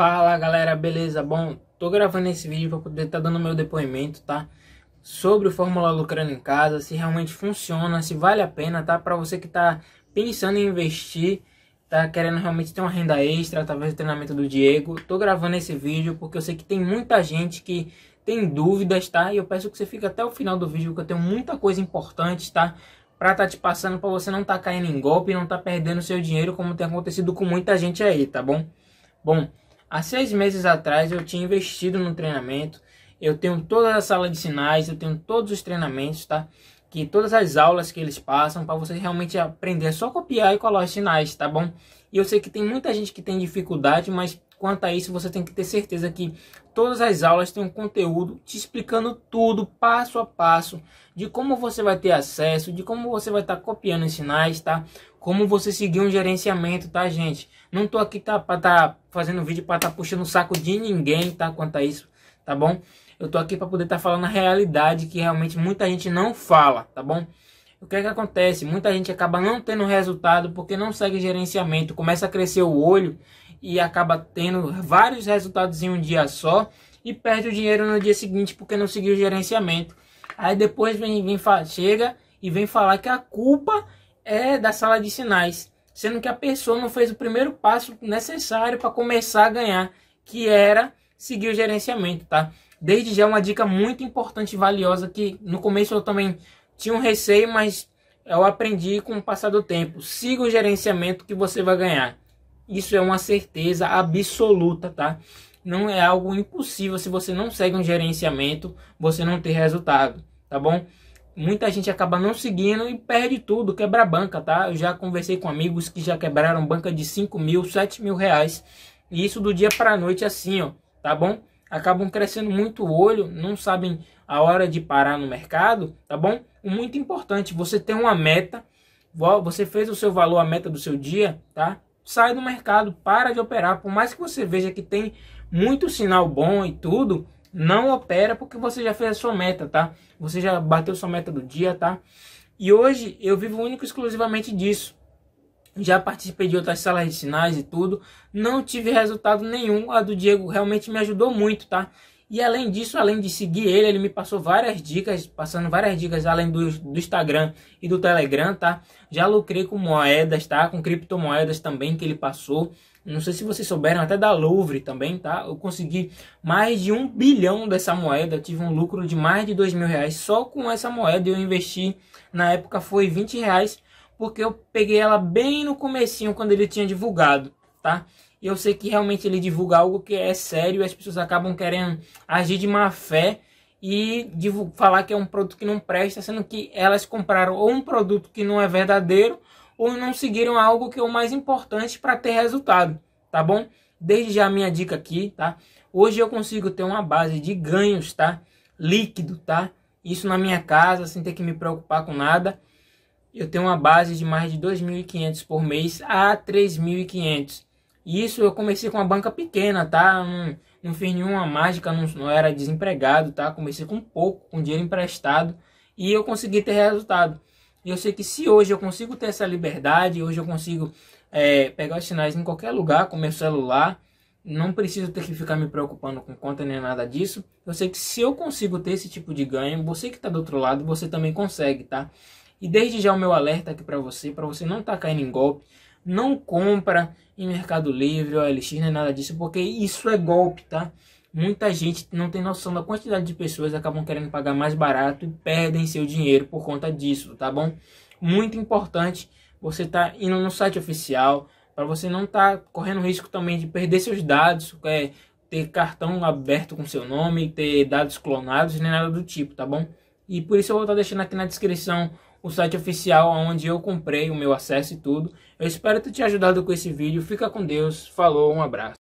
Fala galera, beleza? Bom, tô gravando esse vídeo para poder estar tá dando meu depoimento, tá? Sobre o Fórmula Lucrando em Casa, se realmente funciona, se vale a pena, tá? Para você que tá pensando em investir, tá querendo realmente ter uma renda extra através do treinamento do Diego, tô gravando esse vídeo porque eu sei que tem muita gente que tem dúvidas, tá? E eu peço que você fique até o final do vídeo, porque eu tenho muita coisa importante, tá? Pra tá te passando, para você não tá caindo em golpe, não tá perdendo seu dinheiro, como tem acontecido com muita gente aí, tá bom? Bom, Há seis meses atrás eu tinha investido no treinamento, eu tenho toda a sala de sinais, eu tenho todos os treinamentos, tá? Que todas as aulas que eles passam para você realmente aprender, é só copiar e colar os sinais, tá bom? E eu sei que tem muita gente que tem dificuldade, mas Quanto a isso, você tem que ter certeza que todas as aulas têm um conteúdo te explicando tudo, passo a passo, de como você vai ter acesso, de como você vai estar tá copiando os sinais, tá? Como você seguir um gerenciamento, tá, gente? Não tô aqui tá, pra tá fazendo vídeo para tá puxando o saco de ninguém, tá? Quanto a isso, tá bom? Eu tô aqui para poder estar tá falando a realidade que realmente muita gente não fala, tá bom? O que é que acontece? Muita gente acaba não tendo resultado porque não segue gerenciamento, começa a crescer o olho e acaba tendo vários resultados em um dia só e perde o dinheiro no dia seguinte porque não seguiu o gerenciamento. Aí depois vem, vem chega e vem falar que a culpa é da sala de sinais, sendo que a pessoa não fez o primeiro passo necessário para começar a ganhar, que era seguir o gerenciamento, tá? Desde já é uma dica muito importante e valiosa que no começo eu também tinha um receio, mas eu aprendi com o passar do tempo. Siga o gerenciamento que você vai ganhar. Isso é uma certeza absoluta, tá? Não é algo impossível se você não segue um gerenciamento, você não ter resultado, tá bom? Muita gente acaba não seguindo e perde tudo, quebra banca, tá? Eu já conversei com amigos que já quebraram banca de 5 mil, 7 mil reais. E isso do dia para noite assim, ó, tá bom? Acabam crescendo muito o olho, não sabem a hora de parar no mercado, tá bom? Muito importante, você tem uma meta, você fez o seu valor, a meta do seu dia, tá? sai do mercado, para de operar. Por mais que você veja que tem muito sinal bom e tudo, não opera porque você já fez a sua meta, tá? Você já bateu sua meta do dia, tá? E hoje eu vivo único exclusivamente disso. Já participei de outras salas de sinais e tudo, não tive resultado nenhum. A do Diego realmente me ajudou muito, tá? E além disso, além de seguir ele, ele me passou várias dicas, passando várias dicas além do, do Instagram e do Telegram, tá? Já lucrei com moedas, tá? Com criptomoedas também que ele passou. Não sei se vocês souberam, até da Louvre também, tá? Eu consegui mais de um bilhão dessa moeda. tive um lucro de mais de dois mil reais só com essa moeda. Eu investi, na época foi 20 reais, porque eu peguei ela bem no comecinho, quando ele tinha divulgado, tá? E eu sei que realmente ele divulga algo que é sério as pessoas acabam querendo agir de má fé e divulgar, falar que é um produto que não presta, sendo que elas compraram ou um produto que não é verdadeiro ou não seguiram algo que é o mais importante para ter resultado, tá bom? Desde já a minha dica aqui, tá? Hoje eu consigo ter uma base de ganhos, tá? Líquido, tá? Isso na minha casa, sem ter que me preocupar com nada. Eu tenho uma base de mais de 2.500 por mês a 3.500 e isso eu comecei com uma banca pequena, tá? Não, não fiz nenhuma mágica, não, não era desempregado, tá? Comecei com pouco, com dinheiro emprestado e eu consegui ter resultado. E eu sei que se hoje eu consigo ter essa liberdade, hoje eu consigo é, pegar os sinais em qualquer lugar com meu celular, não preciso ter que ficar me preocupando com conta nem nada disso. Eu sei que se eu consigo ter esse tipo de ganho, você que está do outro lado, você também consegue, tá? E desde já o meu alerta aqui para você, para você não estar tá caindo em golpe, não compra em Mercado Livre, OLX, nem nada disso, porque isso é golpe, tá? Muita gente não tem noção da quantidade de pessoas acabam querendo pagar mais barato e perdem seu dinheiro por conta disso, tá bom? Muito importante você tá indo no site oficial para você não tá correndo risco também de perder seus dados, é, ter cartão aberto com seu nome, ter dados clonados, nem nada do tipo, tá bom? E por isso eu vou estar tá deixando aqui na descrição o site oficial onde eu comprei o meu acesso e tudo. Eu espero ter te ajudado com esse vídeo. Fica com Deus. Falou, um abraço.